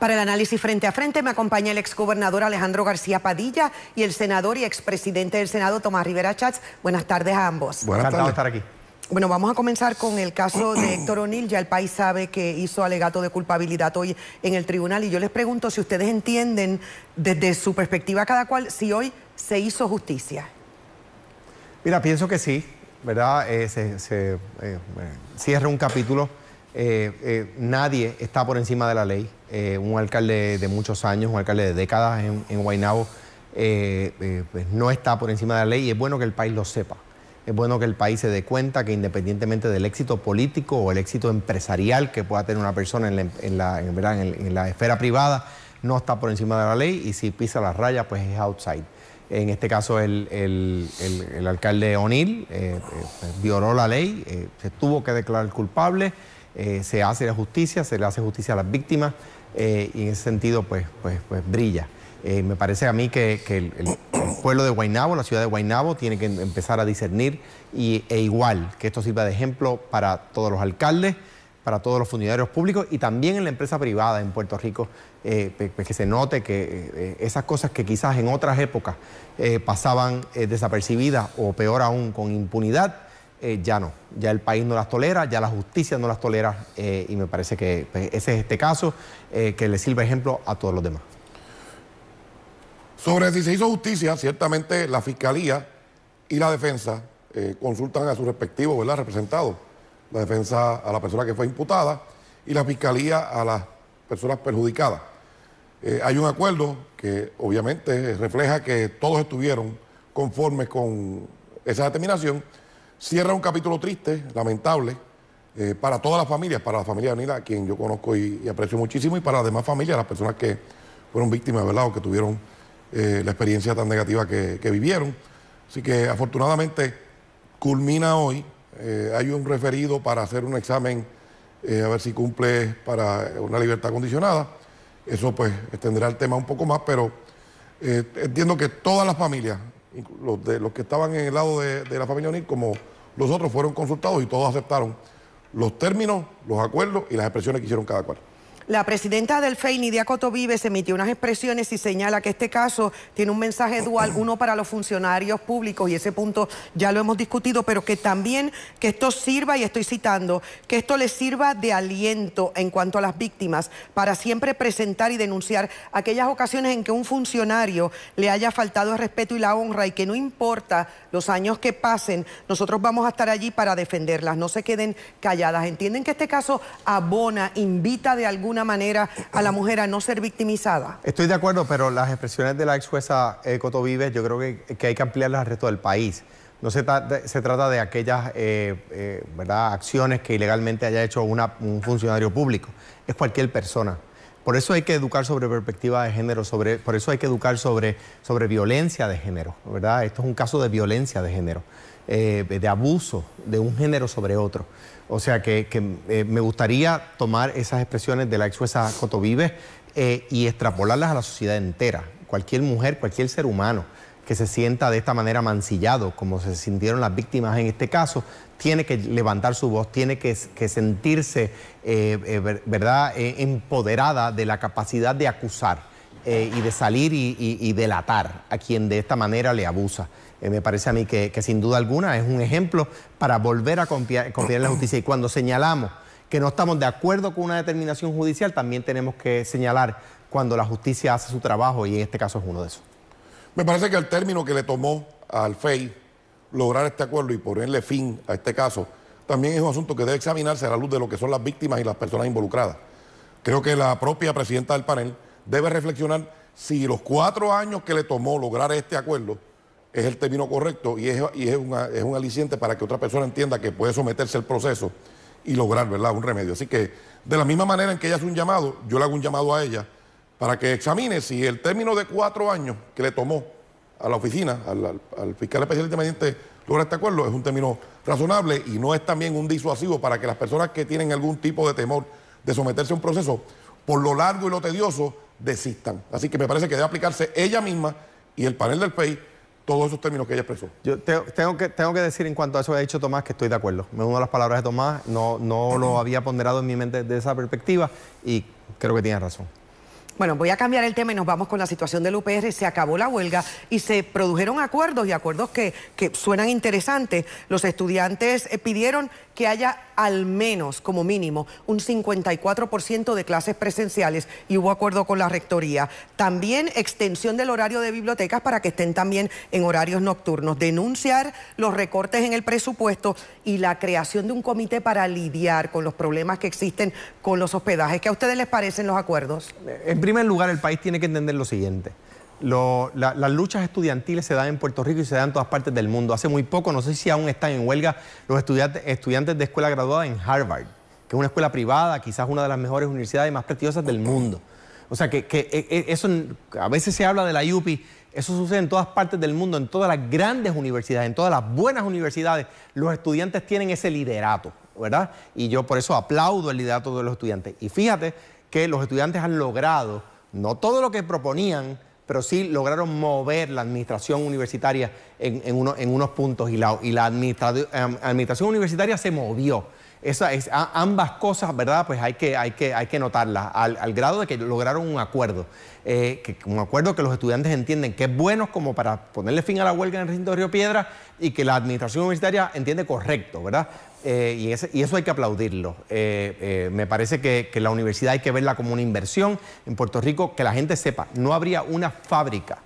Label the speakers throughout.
Speaker 1: Para el análisis frente a frente me acompaña el exgobernador Alejandro García Padilla y el senador y expresidente del Senado Tomás Rivera Chats. Buenas tardes a ambos. Buenas tardes. estar aquí. Bueno, vamos a comenzar con el caso de Héctor O'Neill. Ya el país sabe que hizo alegato de culpabilidad hoy en el tribunal. Y yo les pregunto si ustedes entienden, desde su perspectiva cada cual, si hoy se hizo justicia.
Speaker 2: Mira, pienso que sí, ¿verdad? Eh, se, eh, eh, cierra un capítulo eh, eh, nadie está por encima de la ley. Eh, un alcalde de muchos años, un alcalde de décadas en, en pues no está por encima de la ley y es bueno que el país lo sepa. Es bueno que el país se dé cuenta que independientemente del éxito político o el éxito empresarial que pueda tener una persona en la, esfera privada, no está por encima de la ley y si pisa las rayas, pues es outside. En este caso, el, el alcalde O'Neill pues, violó la ley, se tuvo que declarar culpable. Eh, se hace la justicia, se le hace justicia a las víctimas eh, y en ese sentido pues, pues, pues brilla. Eh, me parece a mí que, el, pueblo de Guaynabo, la ciudad de Guaynabo tiene que empezar a discernir y, e igual que esto sirva de ejemplo para todos los alcaldes, para todos los funcionarios públicos y también en la empresa privada en Puerto Rico, pues que se note que esas cosas que quizás en otras épocas pasaban desapercibidas o peor aún con impunidad, eh, ya no. Ya el país no las tolera, ya la justicia no las tolera eh, y me parece que pues, ese es este caso eh, que
Speaker 3: le sirve ejemplo a todos los demás. Sobre si se hizo justicia, ciertamente la fiscalía y la defensa consultan a su respectivo ¿verdad? representados. La defensa a la persona que fue imputada y la fiscalía a las personas perjudicadas. hay un acuerdo que obviamente refleja que todos estuvieron conformes con esa determinación. Cierra un capítulo triste, lamentable, eh, para todas las familias, para la familia Anila, a quien yo conozco y, aprecio muchísimo, y para las demás familias, las personas que fueron víctimas, ¿verdad? O que tuvieron eh, la experiencia tan negativa que, vivieron. Así que afortunadamente culmina hoy. Eh, hay un referido para hacer un examen, a ver si cumple para una libertad condicionada. Eso pues extenderá el tema un poco más, pero entiendo que todas las familias los, de, los que estaban en el lado de, la familia Unir como los otros fueron consultados y todos aceptaron los términos, los acuerdos y las expresiones que hicieron cada cual.
Speaker 1: La presidenta del FEI, Nidia Coto Vives, emitió unas expresiones y señala que este caso tiene un mensaje dual, uno para los funcionarios públicos, y ese punto ya lo hemos discutido, pero que también que esto sirva, y estoy citando, que esto les sirva de aliento en cuanto a las víctimas, para siempre presentar y denunciar aquellas ocasiones en que un funcionario le haya faltado el respeto y la honra, y que no importa los años que pasen, nosotros vamos a estar allí para defenderlas, no se queden calladas. ¿Entienden que este caso abona, invita de alguna manera a la mujer a no ser victimizada?
Speaker 2: Estoy de acuerdo, pero las expresiones de la ex jueza eh, Coto Vives yo creo que, hay que ampliarlas al resto del país. No se, trata de aquellas eh, eh, acciones que ilegalmente haya hecho un funcionario público, es cualquier persona. Por eso hay que educar sobre perspectiva de género, sobre, por eso hay que educar sobre, sobre violencia de género, ¿verdad? Esto es un caso de violencia de género, de abuso de un género sobre otro. O sea que, eh, me gustaría tomar esas expresiones de la exjueza Cotovive eh, y extrapolarlas a la sociedad entera. Cualquier mujer, cualquier ser humano que se sienta de esta manera mancillado, como se sintieron las víctimas en este caso, tiene que levantar su voz, tiene que, sentirse eh, ¿verdad? empoderada de la capacidad de acusar eh, y de salir y, delatar a quien de esta manera le abusa. Eh, me parece a mí que, sin duda alguna es un ejemplo para volver a confiar, confiar en la justicia. Y cuando señalamos que no estamos de acuerdo con una determinación judicial, también tenemos que señalar
Speaker 3: cuando la justicia hace su trabajo y en este caso es uno de esos. Me parece que el término que le tomó al FEI lograr este acuerdo y ponerle fin a este caso también es un asunto que debe examinarse a la luz de lo que son las víctimas y las personas involucradas. Creo que la propia presidenta del panel debe reflexionar si los cuatro años que le tomó lograr este acuerdo es el término correcto y es, y es, un aliciente para que otra persona entienda que puede someterse al proceso y lograr ¿verdad? un remedio. Así que de la misma manera en que ella hace un llamado, yo le hago un llamado a ella para que examine si el término de cuatro años que le tomó a la oficina, al, fiscal especial independiente, lograr este acuerdo, es un término razonable y no es también un disuasivo para que las personas que tienen algún tipo de temor de someterse a un proceso, por lo largo y lo tedioso, desistan. Así que me parece que debe aplicarse ella misma y el panel del país todos esos términos que ella expresó.
Speaker 2: Yo tengo, que, tengo que decir en cuanto a eso que ha dicho Tomás que estoy de acuerdo. Me uno a las palabras de Tomás, no, no lo había ponderado en mi mente de esa perspectiva y creo que tiene razón.
Speaker 1: Bueno, voy a cambiar el tema y nos vamos con la situación del UPR. Se acabó la huelga y se produjeron acuerdos y acuerdos que, suenan interesantes. Los estudiantes eh, pidieron que haya al menos, como mínimo, un 54% de clases presenciales y hubo acuerdo con la rectoría. También extensión del horario de bibliotecas para que estén también en horarios nocturnos. Denunciar los recortes en el presupuesto y la creación de un comité para lidiar con los problemas que existen con los hospedajes. ¿Qué a ustedes les parecen los acuerdos?
Speaker 2: En primer lugar, el país tiene que entender lo siguiente. las luchas estudiantiles se dan en Puerto Rico y se dan en todas partes del mundo. Hace muy poco, no sé si aún están en huelga los estudiantes, de escuela graduada en Harvard, que es una escuela privada, quizás una de las mejores universidades más prestigiosas del mundo. O sea, que, que e, e, eso, a veces se habla de la IUPI, eso sucede en todas partes del mundo, en todas las grandes universidades, en todas las buenas universidades. Los estudiantes tienen ese liderato, ¿verdad? Y yo por eso aplaudo el liderato de los estudiantes. Y fíjate que los estudiantes han logrado, no todo lo que proponían, pero sí lograron mover la administración universitaria en, unos puntos y la, y la eh, administración universitaria se movió ambas cosas, ¿verdad? Pues hay que, hay notarlas, al, grado de que lograron un acuerdo, eh, un acuerdo que los estudiantes entienden que es bueno como para ponerle fin a la huelga en el recinto de Río Piedra y que la administración universitaria entiende correcto, ¿verdad? Eh, y, eso hay que aplaudirlo. Eh, me parece que la universidad hay que verla como una inversión en Puerto Rico, que la gente sepa, no habría una fábrica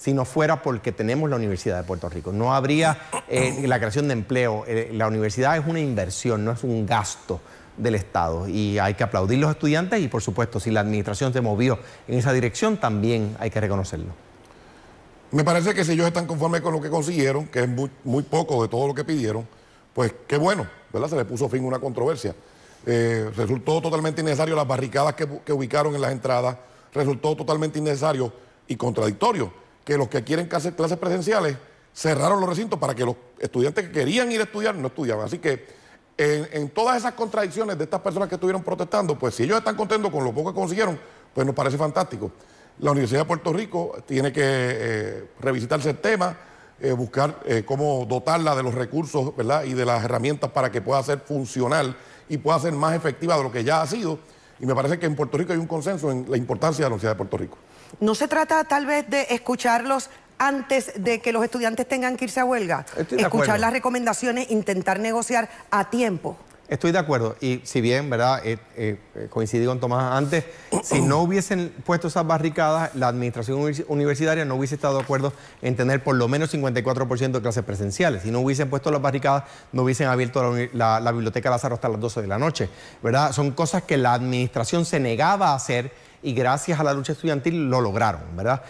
Speaker 2: si no fuera porque tenemos la Universidad de Puerto Rico. No habría eh, la creación de empleo. Eh, la universidad es una inversión, no es un gasto del Estado y hay que aplaudir los estudiantes y por supuesto si la administración se
Speaker 3: movió en esa dirección también hay que reconocerlo. Me parece que si ellos están conformes con lo que consiguieron, que es muy, poco de todo lo que pidieron, pues qué bueno, ¿verdad? Se le puso fin a una controversia. Eh, resultó totalmente innecesario las barricadas que ubicaron en las entradas, resultó totalmente innecesario y contradictorio que los que quieren clases, clases presenciales cerraron los recintos para que los estudiantes que querían ir a estudiar no estudiaban. Así que en, todas esas contradicciones de estas personas que estuvieron protestando, pues si ellos están contentos con lo poco que consiguieron, pues nos parece fantástico. La Universidad de Puerto Rico tiene que eh, revisitar revisitarse el tema, eh, buscar eh, cómo dotarla de los recursos ¿verdad? y de las herramientas para que pueda ser funcional y pueda ser más efectiva de lo que ya ha sido. Y me parece que en Puerto Rico hay un consenso en la importancia de la Universidad de Puerto Rico.
Speaker 1: ¿No se trata tal vez de escucharlos antes de que los estudiantes tengan que irse a huelga? Escuchar las recomendaciones, intentar negociar a tiempo.
Speaker 2: Estoy de acuerdo. Y si bien, ¿verdad? Eh, eh, eh, coincidí con Tomás antes, si no hubiesen puesto esas barricadas, la administración universitaria no hubiese estado de acuerdo en tener por lo menos 54% de clases presenciales. Si no hubiesen puesto las barricadas, no hubiesen abierto la, la, biblioteca Lázaro hasta las 12 de la noche. ¿Verdad? Son cosas que la administración se negaba a hacer y gracias a la lucha estudiantil lo lograron, ¿verdad?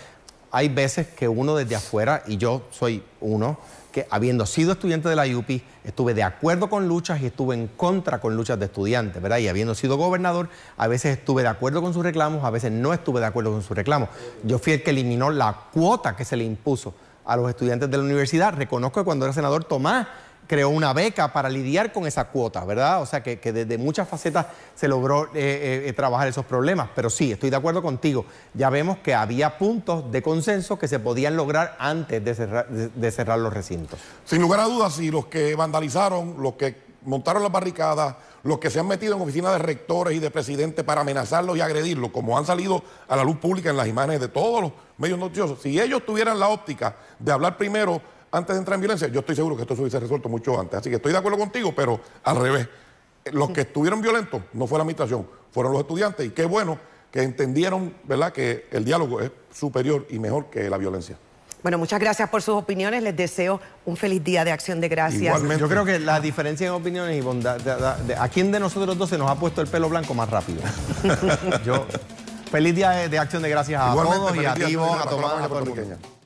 Speaker 2: Hay veces que uno desde afuera, y yo soy uno, que habiendo sido estudiante de la UPI, estuve de acuerdo con luchas y estuve en contra con luchas de estudiantes, ¿verdad? Y habiendo sido gobernador, a veces estuve de acuerdo con sus reclamos, a veces no estuve de acuerdo con sus reclamos. Yo fui el que eliminó la cuota que se le impuso a los estudiantes de la universidad. Reconozco que cuando era senador Tomás creó una beca para lidiar con esa cuota, ¿verdad? O sea, que, desde muchas facetas se logró eh, eh, eh, trabajar esos problemas. Pero sí, estoy de acuerdo contigo. Ya vemos que había puntos de consenso que se podían lograr antes de cerrar,
Speaker 3: de, cerrar los recintos. Sin lugar a dudas, sí, los que vandalizaron, los que montaron las barricadas, los que se han metido en oficinas de rectores y de presidentes para amenazarlos y agredirlos, como han salido a la luz pública en las imágenes de todos los medios noticiosos, si ellos tuvieran la óptica de hablar primero antes de entrar en violencia, yo estoy seguro que esto se hubiese resuelto mucho antes. Así que estoy de acuerdo contigo, pero al revés. Eh, los que estuvieron violentos no fue la administración, fueron los estudiantes y qué bueno que entendieron, ¿verdad?, que el diálogo es superior y mejor que la violencia.
Speaker 1: Bueno, muchas gracias por sus opiniones. Les deseo un feliz día de acción de gracias. Igualmente. Yo creo
Speaker 3: que la diferencia en opiniones, y bondad,
Speaker 2: ¿a quién de nosotros dos se nos ha puesto el pelo blanco más rápido? Yo, feliz día de, acción de gracias a todos y a ti, a Tomás, a todo el